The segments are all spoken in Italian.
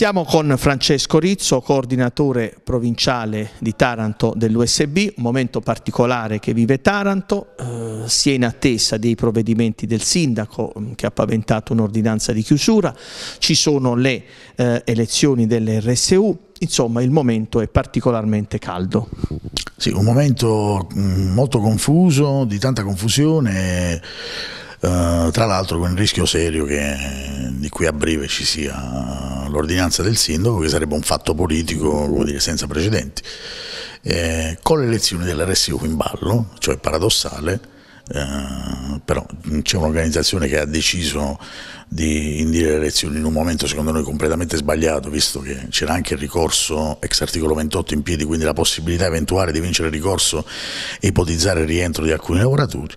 Siamo con Francesco Rizzo, coordinatore provinciale di Taranto dell'USB, un momento particolare che vive Taranto, eh, si è in attesa dei provvedimenti del sindaco mm, che ha paventato un'ordinanza di chiusura, ci sono le eh, elezioni dell'RSU, insomma il momento è particolarmente caldo. Sì, un momento mm, molto confuso, di tanta confusione eh, tra l'altro con il rischio serio che di qui a breve ci sia l'ordinanza del sindaco, che sarebbe un fatto politico dire, senza precedenti. Eh, con l'elezione dell'RSU in ballo, cioè paradossale, eh, però c'è un'organizzazione che ha deciso di indire le elezioni in un momento secondo noi completamente sbagliato, visto che c'era anche il ricorso ex articolo 28 in piedi, quindi la possibilità eventuale di vincere il ricorso e ipotizzare il rientro di alcuni lavoratori.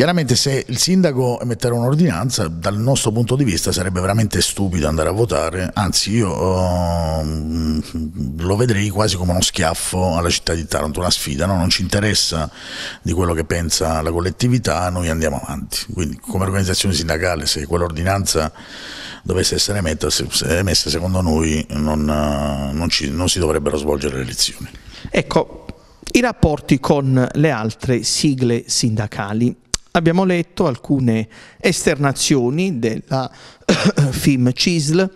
Chiaramente se il sindaco emetterà un'ordinanza, dal nostro punto di vista sarebbe veramente stupido andare a votare, anzi io uh, lo vedrei quasi come uno schiaffo alla città di Taranto, una sfida, no? non ci interessa di quello che pensa la collettività, noi andiamo avanti. Quindi come organizzazione sindacale se quell'ordinanza dovesse essere emetta, se, se emessa secondo noi non, uh, non, ci, non si dovrebbero svolgere le elezioni. Ecco, i rapporti con le altre sigle sindacali. Abbiamo letto alcune esternazioni della FIM CISL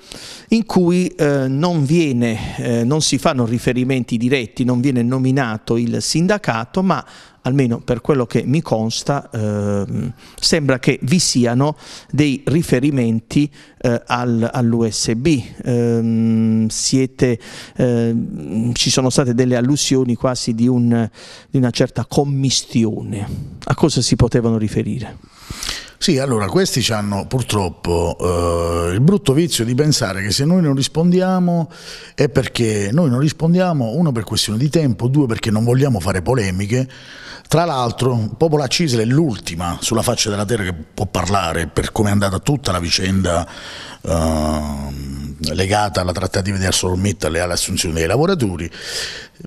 in cui eh, non, viene, eh, non si fanno riferimenti diretti, non viene nominato il sindacato, ma almeno per quello che mi consta, ehm, sembra che vi siano dei riferimenti eh, al, all'USB. Ehm, siete, ehm, ci sono state delle allusioni quasi di, un, di una certa commistione. A cosa si potevano riferire? Sì, allora questi hanno purtroppo eh, il brutto vizio di pensare che se noi non rispondiamo è perché noi non rispondiamo, uno per questione di tempo, due perché non vogliamo fare polemiche. Tra l'altro Popola Cisle è l'ultima sulla faccia della terra che può parlare per come è andata tutta la vicenda. Eh, legata alla trattativa di ArcelorMittal e all'assunzione dei lavoratori,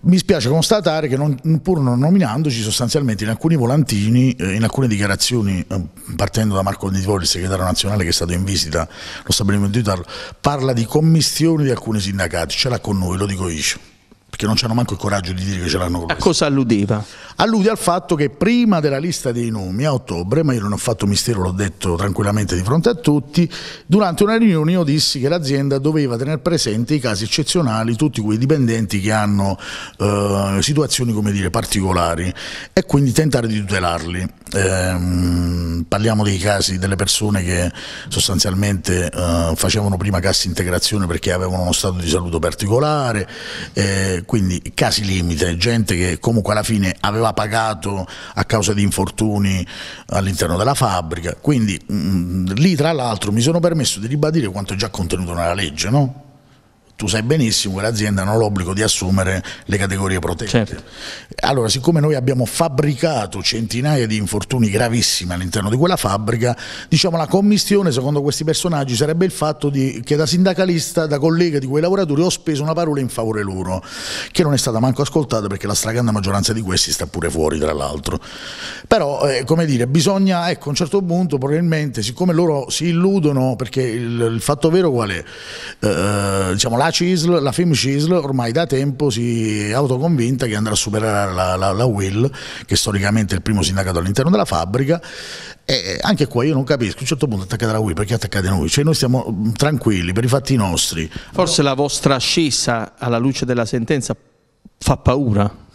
mi spiace constatare che non, pur non nominandoci sostanzialmente in alcuni volantini, eh, in alcune dichiarazioni, eh, partendo da Marco Nivoli, il segretario nazionale che è stato in visita allo stabilimento di Tarlo, parla di commissioni di alcuni sindacati, ce l'ha con noi, lo dico io, perché non c'hanno manco il coraggio di dire che ce l'hanno con noi. A cosa alludeva? allude al fatto che prima della lista dei nomi a ottobre, ma io non ho fatto mistero, l'ho detto tranquillamente di fronte a tutti, durante una riunione io dissi che l'azienda doveva tenere presente i casi eccezionali, tutti quei dipendenti che hanno eh, situazioni come dire, particolari e quindi tentare di tutelarli. Eh, parliamo dei casi delle persone che sostanzialmente eh, facevano prima cassa integrazione perché avevano uno stato di salute particolare, eh, quindi casi limite, gente che comunque alla fine aveva l'ha pagato a causa di infortuni all'interno della fabbrica. Quindi mh, mm, lì tra l'altro mi sono permesso di ribadire quanto è già contenuto nella legge, no? tu sai benissimo che l'azienda non ha l'obbligo di assumere le categorie protette. Certo. Allora, siccome noi abbiamo fabbricato centinaia di infortuni gravissimi all'interno di quella fabbrica, diciamo la commissione, secondo questi personaggi, sarebbe il fatto di, che da sindacalista, da collega di quei lavoratori, ho speso una parola in favore loro, che non è stata manco ascoltata perché la stragrande maggioranza di questi sta pure fuori, tra l'altro. Però, eh, come dire, bisogna, ecco, a un certo punto, probabilmente, siccome loro si illudono, perché il, il fatto vero qual è? Eh, diciamo, la la CISL, la FIM CISL ormai da tempo si è autoconvinta che andrà a superare la, la, la UIL, che storicamente è il primo sindacato all'interno della fabbrica, e anche qua io non capisco, a un certo punto attaccate la WIL, perché attaccate noi? Cioè noi stiamo mm, tranquilli per i fatti nostri. Forse allora... la vostra ascesa alla luce della sentenza fa paura?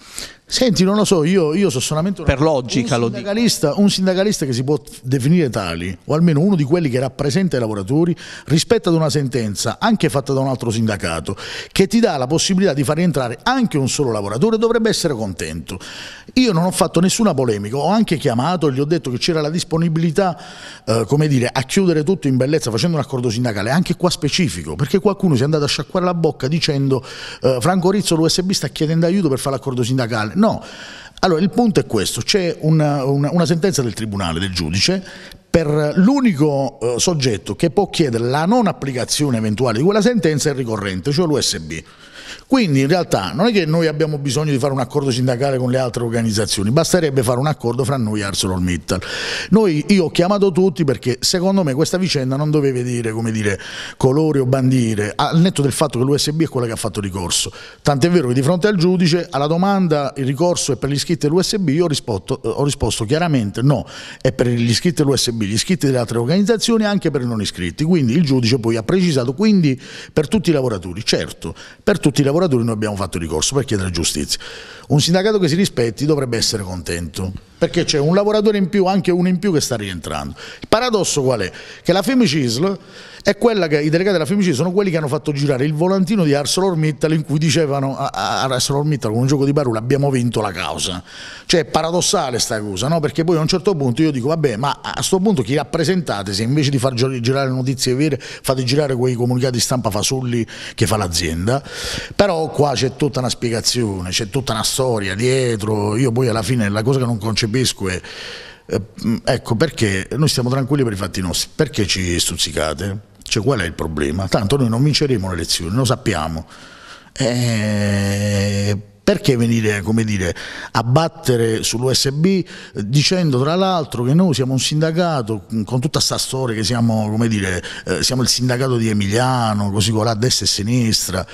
Senti, non lo so, io, io so solamente una, per logica, un, sindacalista, un sindacalista che si può definire tali, o almeno uno di quelli che rappresenta i lavoratori, rispetto ad una sentenza, anche fatta da un altro sindacato, che ti dà la possibilità di far rientrare anche un solo lavoratore, dovrebbe essere contento. Io non ho fatto nessuna polemica, ho anche chiamato e gli ho detto che c'era la disponibilità, eh, come dire, a chiudere tutto in bellezza facendo un accordo sindacale, anche qua specifico, perché qualcuno si è andato a sciacquare la bocca dicendo eh, Franco Rizzo l'USB sta chiedendo aiuto per fare l'accordo sindacale. No. Allora, il punto è questo, c'è una, una, una sentenza del tribunale, del giudice, per l'unico eh, soggetto che può chiedere la non applicazione eventuale di quella sentenza è il ricorrente, cioè l'USB. Quindi in realtà non è che noi abbiamo bisogno di fare un accordo sindacale con le altre organizzazioni, basterebbe fare un accordo fra noi e ArcelorMittal. Noi, io ho chiamato tutti perché secondo me questa vicenda non doveva dire, dire colore o bandiere, al netto del fatto che l'USB è quella che ha fatto ricorso. Tant'è vero che di fronte al giudice, alla domanda il ricorso è per gli iscritti dell'USB, io ho risposto, eh, ho risposto chiaramente no, è per gli iscritti dell'USB, gli iscritti delle altre organizzazioni e anche per i non iscritti. Quindi il giudice poi ha precisato, quindi per tutti i lavoratori, certo, per tutti i i lavoratori noi abbiamo fatto ricorso per chiedere giustizia. Un sindacato che si rispetti dovrebbe essere contento, perché c'è un lavoratore in più, anche uno in più che sta rientrando. Il paradosso qual è? Che la Femicisl è quella che i delegati della Femicisl sono quelli che hanno fatto girare il volantino di ArcelorMittal in cui dicevano a ArcelorMittal con un gioco di parole abbiamo vinto la causa. Cioè è paradossale sta cosa, no? perché poi a un certo punto io dico vabbè ma a questo punto chi rappresentate se invece di far girare notizie vere fate girare quei comunicati stampa fasulli che fa l'azienda però qua c'è tutta una spiegazione, c'è tutta una storia dietro, io poi alla fine la cosa che non concepisco è eh, ecco perché noi stiamo tranquilli per i fatti nostri, perché ci stuzzicate? Cioè, qual è il problema? Tanto noi non vinceremo le elezioni, lo sappiamo. E eh, perché venire dire, a battere sull'USB dicendo tra l'altro che noi siamo un sindacato con tutta sta storia che siamo, dire, eh, siamo il sindacato di Emiliano, così con la destra e sinistra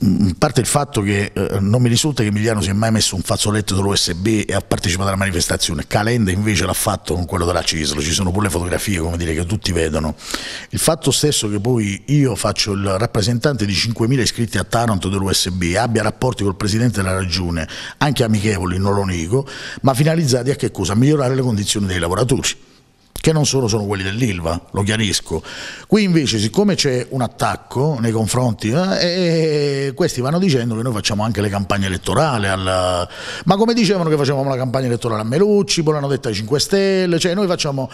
in mm, parte il fatto che eh, non mi risulta che Emiliano si è mai messo un fazzoletto dell'USB e ha partecipato alla manifestazione, Calenda invece l'ha fatto con quello della Cislo, ci sono pure le fotografie come dire, che tutti vedono. Il fatto stesso che poi io faccio il rappresentante di 5.000 iscritti a Taranto dell'USB e abbia rapporti col Presidente della Regione, anche amichevoli, non lo nego, ma finalizzati a che cosa? A migliorare le condizioni dei lavoratori che non solo sono quelli dell'Ilva, lo chiarisco. Qui invece, siccome c'è un attacco nei confronti, eh, questi vanno dicendo che noi facciamo anche le campagne elettorali, alla... ma come dicevano che facevamo la campagna elettorale a Melucci, poi l'hanno detta ai 5 Stelle, cioè noi facciamo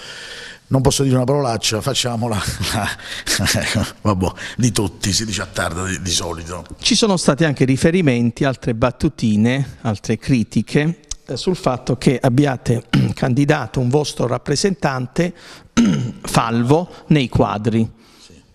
non posso dire una parolaccia, facciamola vabbè, di tutti, si dice a tarda di, di, solito. Ci sono stati anche riferimenti, altre battutine, altre critiche eh, sul fatto che abbiate candidato un vostro rappresentante falvo nei quadri.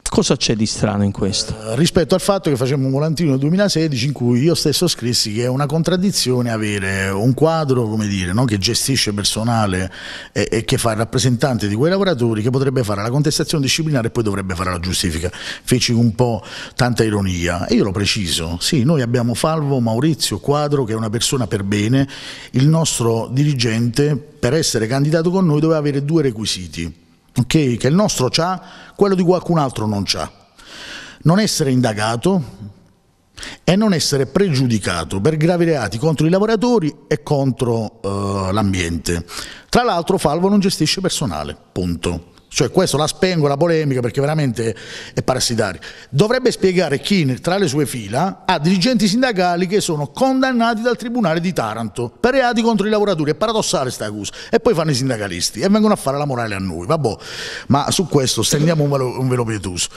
Cosa c'è di strano in questo? Eh, rispetto al fatto che facciamo un volantino nel 2016 in cui io stesso scrissi che è una contraddizione avere un quadro dire, no? che gestisce personale e, e, che fa il rappresentante di quei lavoratori che potrebbe fare la contestazione disciplinare e poi dovrebbe fare la giustifica. Feci un po' tanta ironia e io l'ho preciso. Sì, noi abbiamo Falvo Maurizio Quadro che è una persona per bene, il nostro dirigente per essere candidato con noi doveva avere due requisiti okay, che il nostro ha, quello di qualcun altro non ha. Non essere indagato e non essere pregiudicato per gravi reati contro i lavoratori e contro eh, l'ambiente. Tra l'altro Falvo non gestisce personale, punto. Cioè questo la spengo la polemica perché veramente è parassitario. Dovrebbe spiegare chi tra le sue fila ha dirigenti sindacali che sono condannati dal Tribunale di Taranto per reati contro i lavoratori. È paradossale questa accusa. E poi fanno i sindacalisti e vengono a fare la morale a noi. Vabbè, ma su questo stendiamo un velo, un velo pietoso.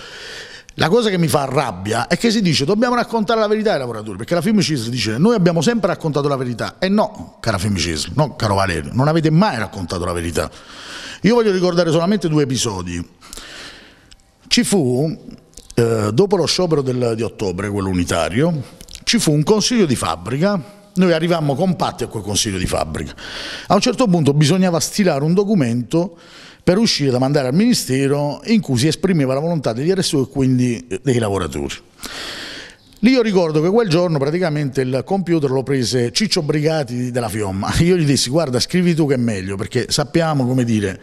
La cosa che mi fa rabbia è che si dice dobbiamo raccontare la verità ai lavoratori, perché la Femmicisl dice noi abbiamo sempre raccontato la verità. E no, cara Femmicisl, no, caro Valerio, non avete mai raccontato la verità. Io voglio ricordare solamente due episodi. Ci fu, eh, dopo lo sciopero del, di ottobre, quello unitario, ci fu un consiglio di fabbrica noi arrivammo compatti a quel consiglio di fabbrica. A un certo punto bisognava stilare un documento per uscire da mandare al Ministero in cui si esprimeva la volontà degli RSU e quindi eh, dei lavoratori. Lì io ricordo che quel giorno praticamente il computer lo prese Ciccio Brigati della Fiomma. Io gli dissi guarda scrivi tu che è meglio perché sappiamo come dire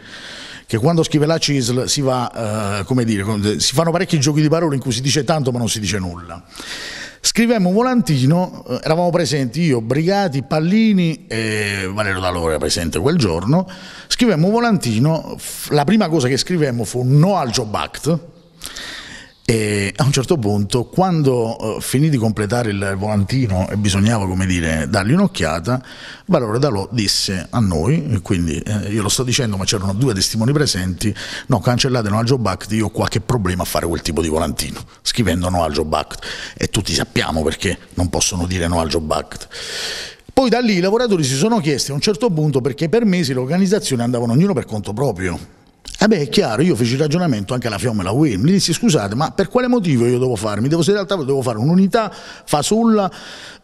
che quando scrive la CISL si, va, eh, dire, si fanno parecchi giochi di parole in cui si dice tanto ma non si dice nulla scrivemmo un volantino, eh, eravamo presenti io, Brigati, Pallini e Valerio D'Alore era presente quel giorno, scrivemmo un volantino, la prima cosa che scrivemmo fu no al Job Act e a un certo punto, quando uh, finì di completare il volantino e bisognava, come dire, dargli un'occhiata, Valore Dalò disse a noi, quindi eh, io lo sto dicendo, ma c'erano due testimoni presenti, no, cancellate Noalgio Bacht, io ho qualche problema a fare quel tipo di volantino, scrivendo Noalgio Bacht. E tutti sappiamo perché non possono dire Noalgio Bacht. Poi da lì i lavoratori si sono chiesti a un certo punto perché per mesi le organizzazioni andavano ognuno per conto proprio eh beh, è chiaro, io feci il ragionamento anche alla e alla Will, mi dissi scusate, ma per quale motivo io devo farmi? Mi devo sedere al tavolo, devo fare un'unità fasulla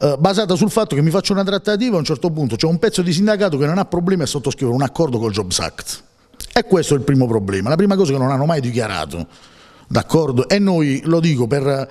eh, basata sul fatto che mi faccio una trattativa a un certo punto c'è un pezzo di sindacato che non ha problemi a sottoscrivere un accordo col Jobs Act. E questo è il primo problema, la prima cosa che non hanno mai dichiarato. D'accordo? E noi, lo dico per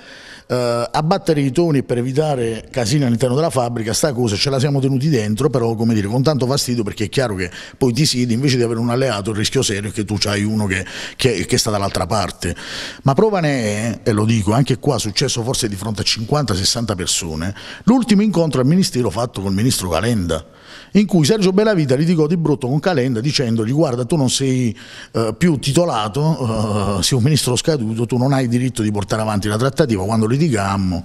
eh, abbattere i toni per evitare casini all'interno della fabbrica, sta cosa ce la siamo tenuti dentro, però come dire, con tanto fastidio perché è chiaro che poi ti siedi invece di avere un alleato, il rischio serio è che tu hai uno che, che, che sta dall'altra parte. Ma prova ne è, e lo dico, anche qua è successo forse di fronte a 50-60 persone, l'ultimo incontro al Ministero fatto col Ministro Calenda in cui Sergio Bellavita litigò di brutto con Calenda dicendogli guarda tu non sei eh, più titolato, eh, sei un ministro scaduto, tu non hai diritto di portare avanti la trattativa quando litigammo.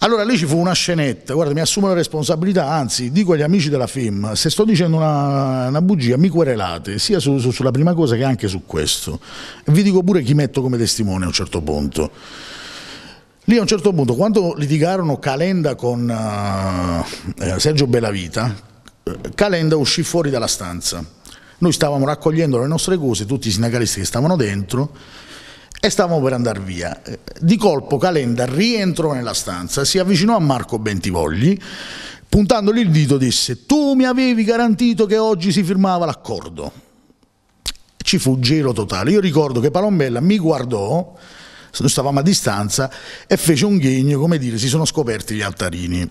Allora lì ci fu una scenetta, guarda mi assumo la responsabilità, anzi dico agli amici della FIM, se sto dicendo una, una bugia mi querelate, sia su, su, sulla prima cosa che anche su questo. Vi dico pure chi metto come testimone a un certo punto. Lì a un certo punto, quando litigarono Calenda con eh, eh Sergio Bellavita, eh, Calenda uscì fuori dalla stanza. Noi stavamo raccogliendo le nostre cose, tutti i sindacalisti che stavano dentro, e stavamo per andare via. Eh, di colpo Calenda rientrò nella stanza, si avvicinò a Marco Bentivogli, puntandogli il dito disse «Tu mi avevi garantito che oggi si firmava l'accordo». Ci fu gelo totale. Io ricordo che Palombella mi guardò stavamo a distanza e fece un ghigno, come dire, si sono scoperti gli altarini.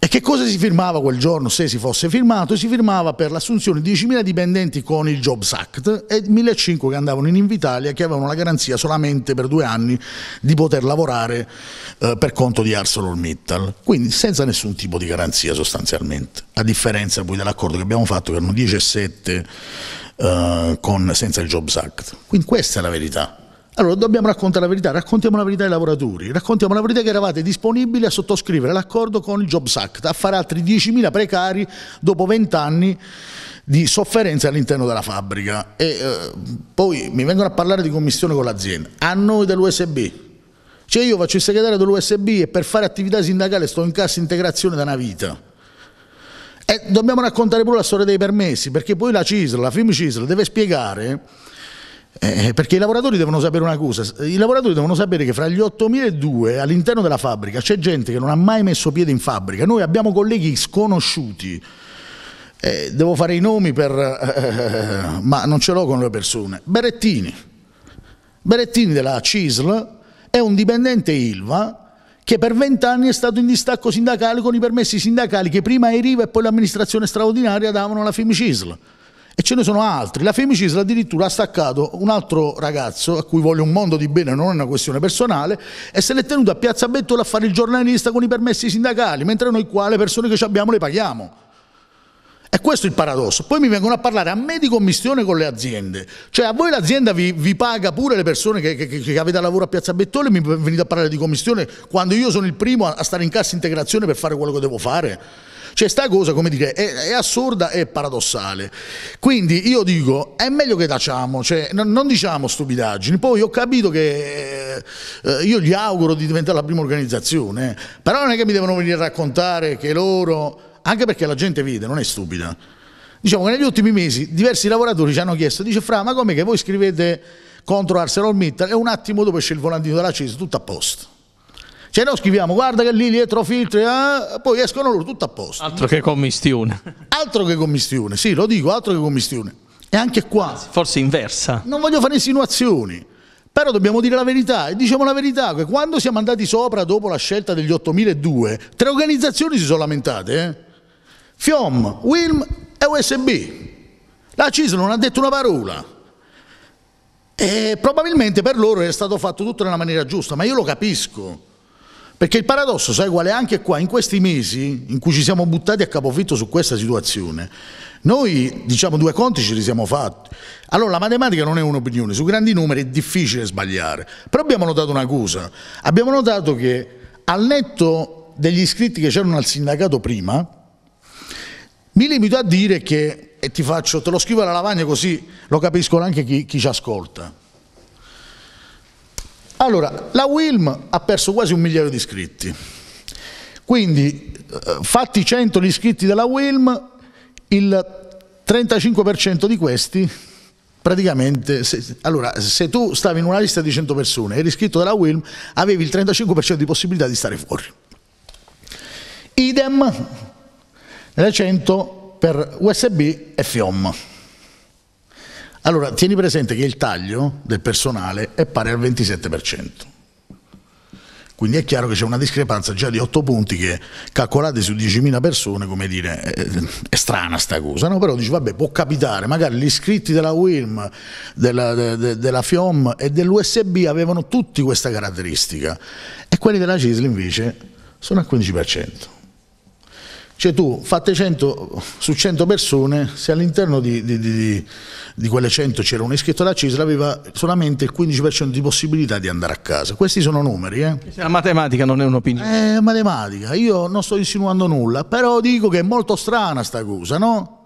E che cosa si firmava quel giorno se si fosse firmato? Si firmava per l'assunzione di 10.000 dipendenti con il Jobs Act e 1.500 che andavano in Invitalia che avevano la garanzia solamente per due anni di poter lavorare eh, per conto di ArcelorMittal, quindi senza nessun tipo di garanzia sostanzialmente, a differenza poi dell'accordo che abbiamo fatto che erano 17 eh, con, senza il Jobs Act. Quindi questa è la verità. Allora dobbiamo raccontare la verità, raccontiamo la verità ai lavoratori, raccontiamo la verità che eravate disponibili a sottoscrivere l'accordo con il Jobs Act, a fare altri 10.000 precari dopo 20 anni di sofferenza all'interno della fabbrica. E eh, poi mi vengono a parlare di commissione con l'azienda, a noi dell'USB. Cioè io faccio il segretario dell'USB e per fare attività sindacale sto in cassa integrazione da una vita. E dobbiamo raccontare pure la storia dei permessi, perché poi la CISL, la FIM CISL deve spiegare eh, eh, perché i lavoratori devono sapere una cosa, i lavoratori devono sapere che fra gli 8.200 all'interno della fabbrica c'è gente che non ha mai messo piede in fabbrica, noi abbiamo colleghi sconosciuti, eh, devo fare i nomi per, eh, eh ma non ce l'ho con le persone, Berettini, Berettini della CISL è un dipendente ILVA che per vent'anni è stato in distacco sindacale con i permessi sindacali che prima Eriva e poi l'amministrazione straordinaria davano alla FIMCISL e ce ne sono altri. La femminicida addirittura ha staccato un altro ragazzo a cui voglio un mondo di bene, non è una questione personale, e se l'è tenuto a Piazza Bettola a fare il giornalista con i permessi sindacali, mentre noi qua le persone che ci abbiamo le paghiamo. E questo è il paradosso. Poi mi vengono a parlare a me di commissione con le aziende. Cioè a voi l'azienda vi, vi, paga pure le persone che, che, che, avete a lavoro a Piazza Bettoli, mi venite a parlare di commissione quando io sono il primo a, stare in cassa integrazione per fare quello che devo fare. Cioè sta cosa, come dire, è, è assurda e paradossale. Quindi io dico, è meglio che tacciamo, cioè, non, non, diciamo stupidaggini. Poi ho capito che eh, io gli auguro di diventare la prima organizzazione, eh. però non è che mi devono venire a raccontare che loro anche perché la gente vede, non è stupida. Diciamo che negli ultimi mesi diversi lavoratori ci hanno chiesto, dice Fra, ma com'è che voi scrivete contro ArcelorMittal e un attimo dopo esce il volantino della CES, tutto a posto. Cioè noi scriviamo, guarda che lì dietro filtri, eh, poi escono loro, tutto a posto. Altro che commistione. Altro che commistione, sì, lo dico, altro che commistione. E anche qua... Forse inversa. Non voglio fare insinuazioni, però dobbiamo dire la verità. E diciamo la verità, che quando siamo andati sopra dopo la scelta degli 8002, tre organizzazioni si sono lamentate, eh? FIOM, WILM e USB. La CISL non ha detto una parola. E probabilmente per loro è stato fatto tutto nella maniera giusta, ma io lo capisco. Perché il paradosso, sai quale, è? Anche qua, in questi mesi in cui ci siamo buttati a capofitto su questa situazione, noi, diciamo, due conti ce li siamo fatti. Allora, la matematica non è un'opinione, su grandi numeri è difficile sbagliare. Però abbiamo notato una cosa, abbiamo notato che al netto degli iscritti che c'erano al sindacato prima, mi limito a dire che, e ti faccio, te lo scrivo alla lavagna così lo capiscono anche chi, chi ci ascolta. Allora, la Wilm ha perso quasi un migliaio di iscritti, quindi eh, fatti 100 gli iscritti della Wilm, il 35% di questi praticamente, se, allora se tu stavi in una lista di 100 persone e eri iscritto dalla Wilm, avevi il 35% di possibilità di stare fuori. Idem le 100 per USB e FIOM. Allora, tieni presente che il taglio del personale è pari al 27%. Quindi è chiaro che c'è una discrepanza già di 8 punti che calcolate su 10.000 persone, come dire, è, è strana sta cosa, no? però dici vabbè può capitare, magari gli iscritti della WIRM, della, de, de, della FIOM e dell'USB avevano tutti questa caratteristica e quelli della CISL invece sono al 15%. Cioè tu fatte 100 su 100 persone, se all'interno di, di, di, di, quelle 100 c'era un iscritto alla CISL, aveva solamente il 15% di possibilità di andare a casa. Questi sono numeri. Eh? La matematica non è un'opinione. È eh, matematica, io non sto insinuando nulla, però dico che è molto strana sta cosa, no?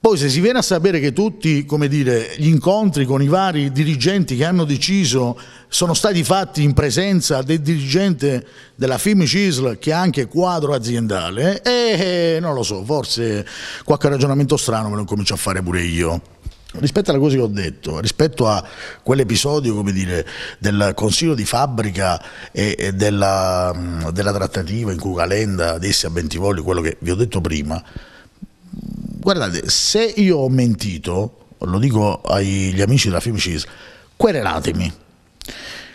Poi se si viene a sapere che tutti dire, gli incontri con i vari dirigenti che hanno deciso sono stati fatti in presenza del dirigente della FIM CISL che è anche quadro aziendale, e eh, eh, non lo so, forse qualche ragionamento strano me lo comincio a fare pure io. Rispetto alle cose che ho detto, rispetto a quell'episodio dire, del consiglio di fabbrica e, e della, della trattativa in cui Calenda disse a Bentivogli quello che vi ho detto prima, guardate, se io ho mentito, lo dico agli amici della Filmcis, querelatemi.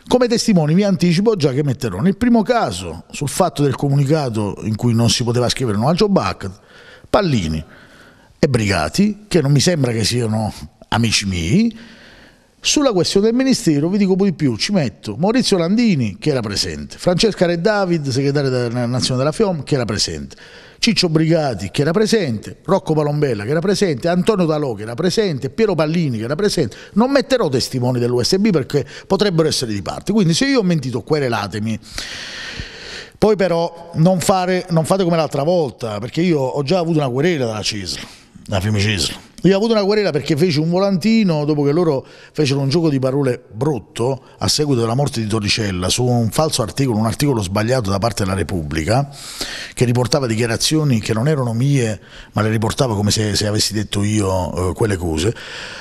Come testimoni vi anticipo già che metterò nel primo caso sul fatto del comunicato in cui non si poteva scrivere un Joe Bach, Pallini e Brigati, che non mi sembra che siano amici miei, sulla questione del Ministero, vi dico di più, ci metto Maurizio Landini, che era presente, Francesca Re David, segretaria della Nazione della FIOM, che era presente, Ciccio Brigati, che era presente, Rocco Palombella, che era presente, Antonio Dalò, che era presente, Piero Pallini, che era presente. Non metterò testimoni dell'USB perché potrebbero essere di parte, quindi se io ho mentito, querelatemi. Poi però non, fare, non fate come l'altra volta, perché io ho già avuto una querela dalla CISL, dalla Fiume lui ha avuto una querela perché fece un volantino dopo che loro fecero un gioco di parole brutto a seguito della morte di Torricella su un falso articolo, un articolo sbagliato da parte della Repubblica che riportava dichiarazioni che non erano mie ma le riportava come se, se avessi detto io eh, quelle cose.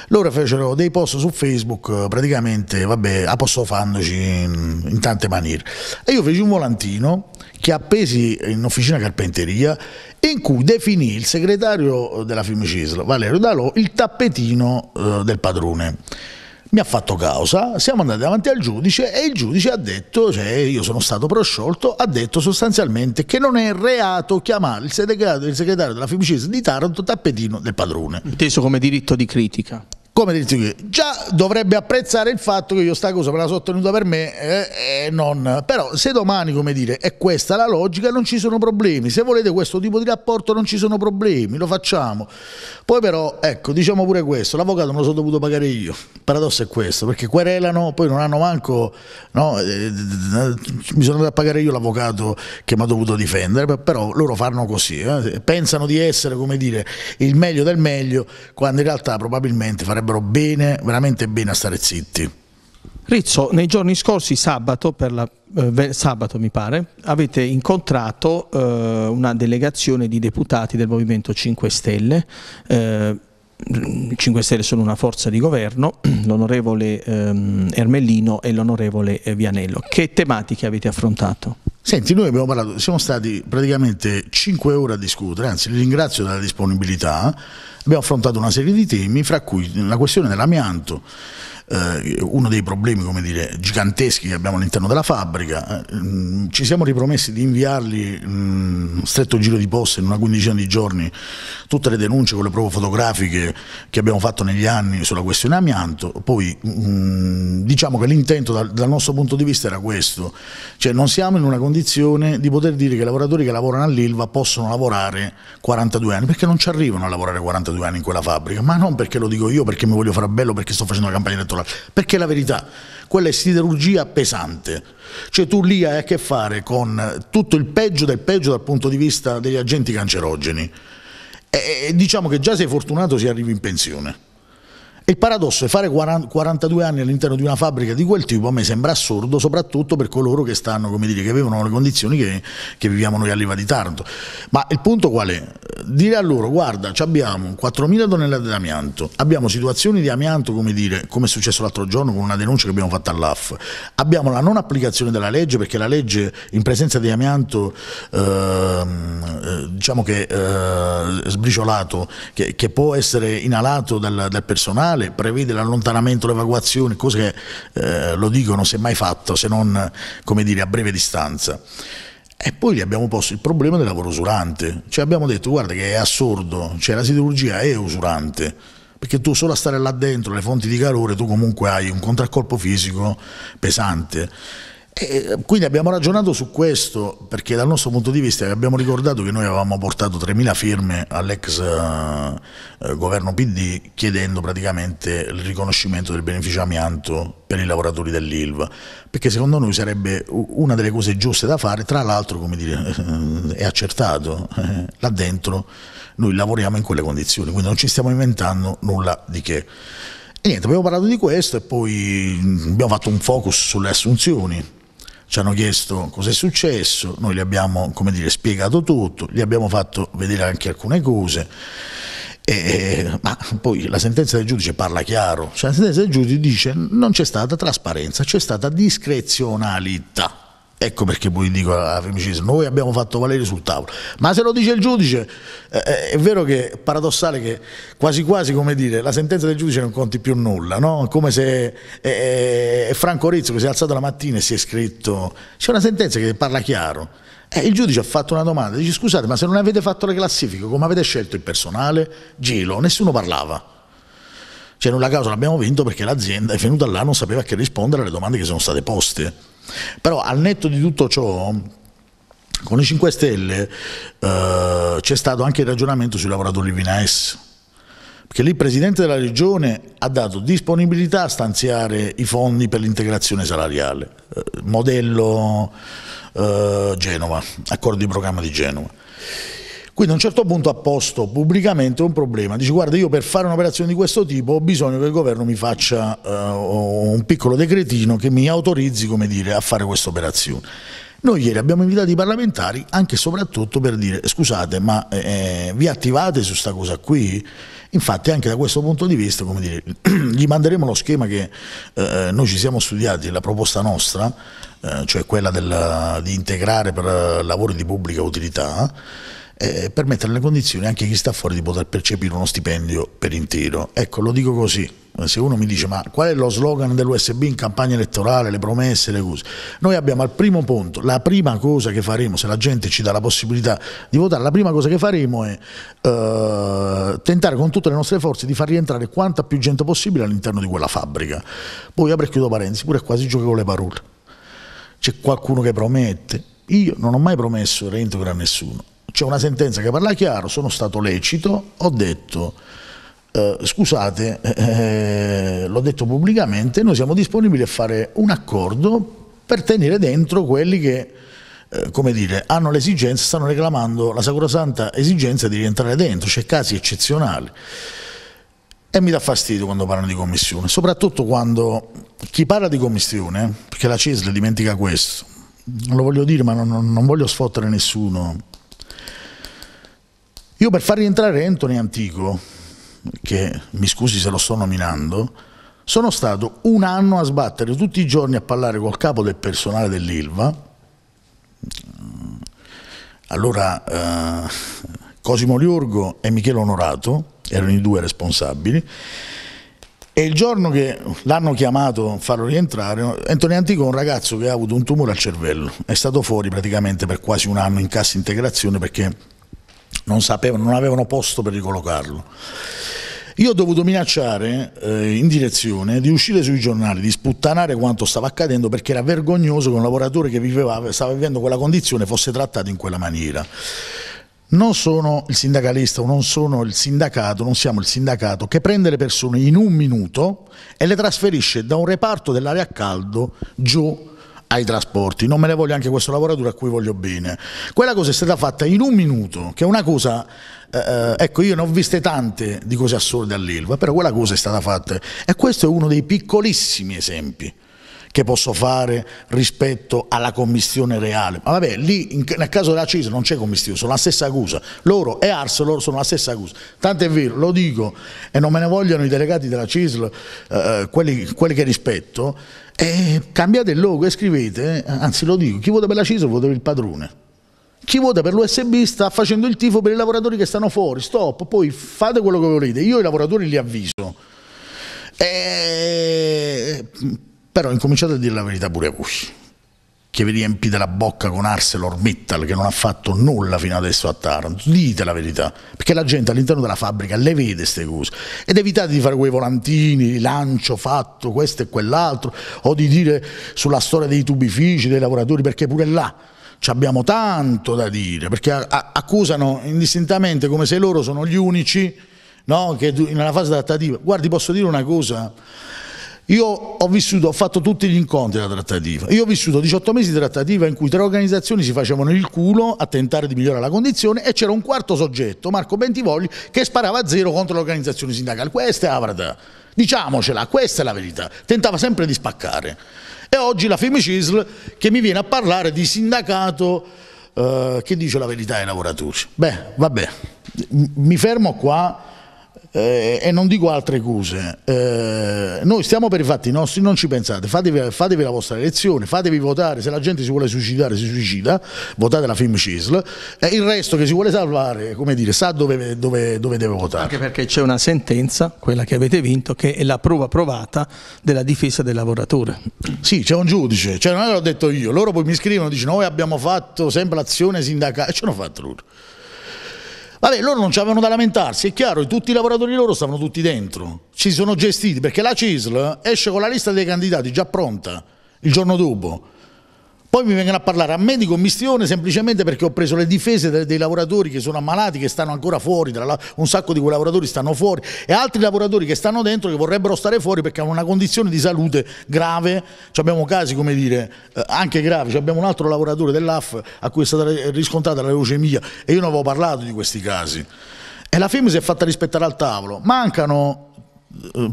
Loro fecero dei post su Facebook eh, praticamente, vabbè, apostrofandoci in, in tante maniere. E io feci un volantino che appesi in officina Carpenteria in cui definì il segretario della Fiumicisla, Valerio Dalò, il tappetino eh, del padrone. Mi ha fatto causa, siamo andati davanti al giudice e il giudice ha detto, cioè io sono stato prosciolto, ha detto sostanzialmente che non è reato chiamare il segretario, il segretario della Fiumicisla di Taranto tappetino del padrone. Inteso come diritto di critica come dirti, già dovrebbe apprezzare il fatto che io sta cosa me la sono tenuta per me eh, e eh, eh, non. Però se domani, come dire, è questa la logica, non ci sono problemi. Se volete questo tipo di rapporto non ci sono problemi, lo facciamo. Poi però, ecco, diciamo pure questo, l'avvocato me lo sono dovuto pagare io. Il paradosso è questo, perché querelano, poi non hanno manco... No, eh, mi sono dovuto pagare io l'avvocato che mi ha dovuto difendere, però loro fanno così. Eh, pensano di essere, come dire, il meglio del meglio, quando in realtà probabilmente farebbero farebbero bene, veramente bene a stare zitti. Rizzo, nei giorni scorsi, sabato, la, eh, sabato mi pare, avete incontrato eh, una delegazione di deputati del Movimento 5 Stelle. Eh, 5 Stelle sono una forza di governo, l'onorevole ehm, Ermellino e l'onorevole Vianello. Che tematiche avete affrontato? Senti, noi abbiamo parlato, siamo stati praticamente 5 ore a discutere, anzi li ringrazio della disponibilità, abbiamo affrontato una serie di temi, fra cui la questione dell'amianto, eh, uno dei problemi come dire, giganteschi che abbiamo all'interno della fabbrica. Eh, mm, ci siamo ripromessi di inviargli un mm, stretto giro di posta in una quindicina di giorni tutte le denunce con le prove fotografiche che abbiamo fatto negli anni sulla questione amianto. Poi mh, mm, diciamo che l'intento dal, dal, nostro punto di vista era questo, cioè non siamo in una condizione di poter dire che i lavoratori che lavorano all'ILVA possono lavorare 42 anni, perché non ci arrivano a lavorare 42 anni in quella fabbrica, ma non perché lo dico io, perché mi voglio fare bello, perché sto facendo la campagna elettorale lucertola, perché la verità, quella è siderurgia pesante, cioè tu lì hai a che fare con tutto il peggio del peggio dal punto di vista degli agenti cancerogeni e, e diciamo che già sei fortunato se arrivi in pensione il paradosso è fare 40, 42 anni all'interno di una fabbrica di quel tipo a me sembra assurdo, soprattutto per coloro che stanno, dire, che avevano le condizioni che, che viviamo noi a Liva di Taranto. Ma il punto qual è? Dire a loro, guarda, abbiamo 4.000 tonnellate di amianto, abbiamo situazioni di amianto, come, dire, come è successo l'altro giorno con una denuncia che abbiamo fatto all'AF, abbiamo la non applicazione della legge perché la legge in presenza di amianto, ehm, eh, diciamo che eh, sbriciolato, che, che, può essere inalato dal, dal personale, penale, prevede l'allontanamento, l'evacuazione, cose che eh, lo dicono se mai fatto, se non dire, a breve distanza. E poi gli abbiamo posto il problema del lavoro usurante, cioè abbiamo detto guarda che è assurdo, cioè la siderurgia è usurante, perché tu solo a stare là dentro, le fonti di calore, tu comunque hai un contraccolpo fisico pesante e quindi abbiamo ragionato su questo perché dal nostro punto di vista abbiamo ricordato che noi avevamo portato 3.000 firme all'ex eh, eh, governo PD chiedendo praticamente il riconoscimento del beneficio amianto per i lavoratori dell'ILVA perché secondo noi sarebbe una delle cose giuste da fare tra l'altro come dire eh, è accertato là dentro noi lavoriamo in quelle condizioni quindi non ci stiamo inventando nulla di che e niente, abbiamo parlato di questo e poi abbiamo fatto un focus sulle assunzioni ci hanno chiesto cosa è successo, noi gli abbiamo dire, spiegato tutto, gli abbiamo fatto vedere anche alcune cose. E, ma poi la sentenza del giudice parla chiaro, cioè la sentenza del giudice dice non c'è stata trasparenza, c'è stata discrezionalità. Ecco perché poi dico alla femicida, noi abbiamo fatto valere sul tavolo. Ma se lo dice il giudice, eh, eh, è vero che è paradossale che quasi quasi, come dire, la sentenza del giudice non conti più nulla, no? come se eh, eh Franco Rizzo che si è alzato la mattina e si è scritto, c'è una sentenza che parla chiaro. Eh, il giudice ha fatto una domanda, dice scusate ma se non avete fatto le classifiche, come avete scelto il personale? Gelo, nessuno parlava. Cioè nulla causa l'abbiamo vinto perché l'azienda è venuta là, non sapeva che rispondere alle domande che sono state poste. Però al netto di tutto ciò, con i 5 Stelle eh, c'è stato anche il ragionamento sui lavoratori Vinaes, perché lì il Presidente della Regione ha dato disponibilità a stanziare i fondi per l'integrazione salariale, eh, modello eh, Genova, accordo di programma di Genova. Quindi a un certo punto ha posto pubblicamente un problema, dice guarda io per fare un'operazione di questo tipo ho bisogno che il governo mi faccia eh, un piccolo decretino che mi autorizzi dire, a fare questa operazione. Noi ieri abbiamo invitato i parlamentari anche e soprattutto per dire scusate ma eh, vi attivate su questa cosa qui? Infatti anche da questo punto di vista dire, gli manderemo lo schema che eh, noi ci siamo studiati, la proposta nostra, eh, cioè quella della, di integrare per lavori di pubblica utilità, eh, per mettere nelle condizioni anche chi sta fuori di poter percepire uno stipendio per intero. Ecco, lo dico così, eh, se uno mi dice ma qual è lo slogan dell'USB in campagna elettorale, le promesse, le cose, noi abbiamo al primo punto, la prima cosa che faremo, se la gente ci dà la possibilità di votare, la prima cosa che faremo è eh, tentare con tutte le nostre forze di far rientrare quanta più gente possibile all'interno di quella fabbrica. Poi apro e chiudo parentesi, pure quasi gioco con le parole. C'è qualcuno che promette, io non ho mai promesso reintegro a nessuno, c'è una sentenza che parla chiaro, sono stato lecito, ho detto eh, scusate, eh, eh, l'ho detto pubblicamente, noi siamo disponibili a fare un accordo per tenere dentro quelli che eh, come dire, hanno l'esigenza, stanno reclamando la sacrosanta esigenza di rientrare dentro, c'è casi eccezionali. E mi dà fastidio quando parlano di commissione, soprattutto quando chi parla di commissione, perché la CESL dimentica questo, non lo voglio dire ma non, non voglio sfottere nessuno, io per far rientrare Anthony Antico, che mi scusi se lo sto nominando, sono stato un anno a sbattere tutti i giorni a parlare col capo del personale dell'ILVA. Allora eh, Cosimo Liurgo e Michele Onorato erano i due responsabili. E il giorno che l'hanno chiamato a farlo rientrare, Antonio Antico è un ragazzo che ha avuto un tumore al cervello, è stato fuori praticamente per quasi un anno in cassa integrazione perché non, sapevano, non avevano posto per ricollocarlo. Io ho dovuto minacciare eh, in direzione di uscire sui giornali, di sputtanare quanto stava accadendo perché era vergognoso che un lavoratore che viveva, stava vivendo quella condizione fosse trattato in quella maniera. Non sono il sindacalista o non sono il sindacato, non siamo il sindacato che prende le persone in un minuto e le trasferisce da un reparto dell'area a caldo giù ai trasporti, non me ne voglio anche questo lavoratore a cui voglio bene. Quella cosa è stata fatta in un minuto, che è una cosa, eh, eh, ecco io ne ho viste tante di cose assurde all'Ilva, però quella cosa è stata fatta e questo è uno dei piccolissimi esempi che posso fare rispetto alla commissione reale. Ma vabbè, lì in, nel caso della CISL non c'è commissione, sono la stessa accusa. Loro e Ars loro sono la stessa accusa. Tanto è vero, lo dico e non me ne vogliono i delegati della CISL, eh, eh quelli, quelli, che rispetto, eh, cambiate il logo e scrivete, eh, anzi lo dico, chi vota per la CISL vota per il padrone. Chi vota per l'USB sta facendo il tifo per i lavoratori che stanno fuori, stop, poi fate quello che volete, io i lavoratori li avviso. E però incominciate a dire la verità pure voi che vi riempite la bocca con ArcelorMittal che non ha fatto nulla fino adesso a Taranto, dite la verità, perché la gente all'interno della fabbrica le vede queste cose ed evitate di fare quei volantini, lancio fatto questo e quell'altro, o di dire sulla storia dei tubifici, dei lavoratori, perché pure là abbiamo tanto da dire, perché accusano indistintamente come se loro sono gli unici no, che nella fase adattativa, guardi posso dire una cosa, io ho vissuto, ho fatto tutti gli incontri della trattativa. Io ho vissuto 18 mesi di trattativa in cui tre organizzazioni si facevano il culo a tentare di migliorare la condizione e c'era un quarto soggetto, Marco Bentivogli, che sparava a zero contro l'organizzazione sindacale. Questa è la verità. Diciamocela, questa è la verità. Tentava sempre di spaccare. E oggi la Femicisl che mi viene a parlare di sindacato eh, che dice la verità ai lavoratori. Beh, vabbè, mi fermo qua eh, e non dico altre cose. Eh, noi stiamo per i fatti nostri, non ci pensate, fatevi, fatevi, la vostra elezione, fatevi votare, se la gente si vuole suicidare si suicida, votate la film CISL, e il resto che si vuole salvare, come dire, sa dove, dove, dove deve votare. Anche perché c'è una sentenza, quella che avete vinto, che è la prova provata della difesa del lavoratore. Sì, c'è un giudice, cioè, non l'ho detto io, loro poi mi scrivono, dicono noi abbiamo fatto sempre azione sindacale, e ce l'hanno fatto loro. Vabbè, loro non c'avevano da lamentarsi, è chiaro, tutti i lavoratori loro stavano tutti dentro. Si sono gestiti perché la CISL esce con la lista dei candidati già pronta il giorno dopo. Poi mi vengono a parlare a me di commissione semplicemente perché ho preso le difese dei, lavoratori che sono ammalati, che stanno ancora fuori, un sacco di quei lavoratori stanno fuori e altri lavoratori che stanno dentro che vorrebbero stare fuori perché hanno una condizione di salute grave. Ci abbiamo casi, come dire, eh, anche gravi. Ci abbiamo un altro lavoratore dell'AF a cui è stata riscontrata la leucemia e io non avevo parlato di questi casi. E la FEMI si è fatta rispettare al tavolo. Mancano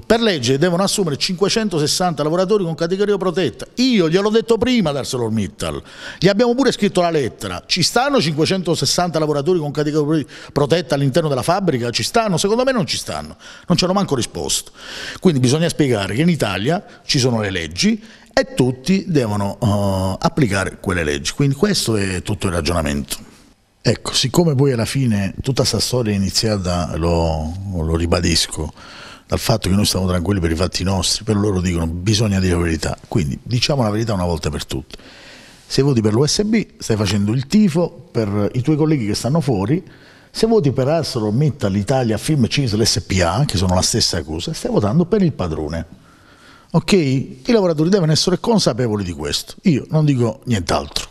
per legge devono assumere 560 lavoratori con categoria protetta. Io gliel'ho detto prima ad ArcelorMittal, gli abbiamo pure scritto la lettera. Ci stanno 560 lavoratori con categoria protetta all'interno della fabbrica? Ci stanno? Secondo me non ci stanno, non ci hanno manco risposto. Quindi bisogna spiegare che in Italia ci sono le leggi e tutti devono uh, applicare quelle leggi. Quindi questo è tutto il ragionamento. Ecco, siccome poi alla fine tutta questa storia è iniziata, lo, lo ribadisco, dal fatto che noi stiamo tranquilli per i fatti nostri, per loro dicono bisogna dire la verità, quindi diciamo la verità una volta per tutte. Se voti per l'USB stai facendo il tifo per i tuoi colleghi che stanno fuori, se voti per ArcelorMittal, Italia, Film, Cisl, SPA, che sono la stessa cosa, stai votando per il padrone. Ok? I lavoratori devono essere consapevoli di questo. Io non dico nient'altro.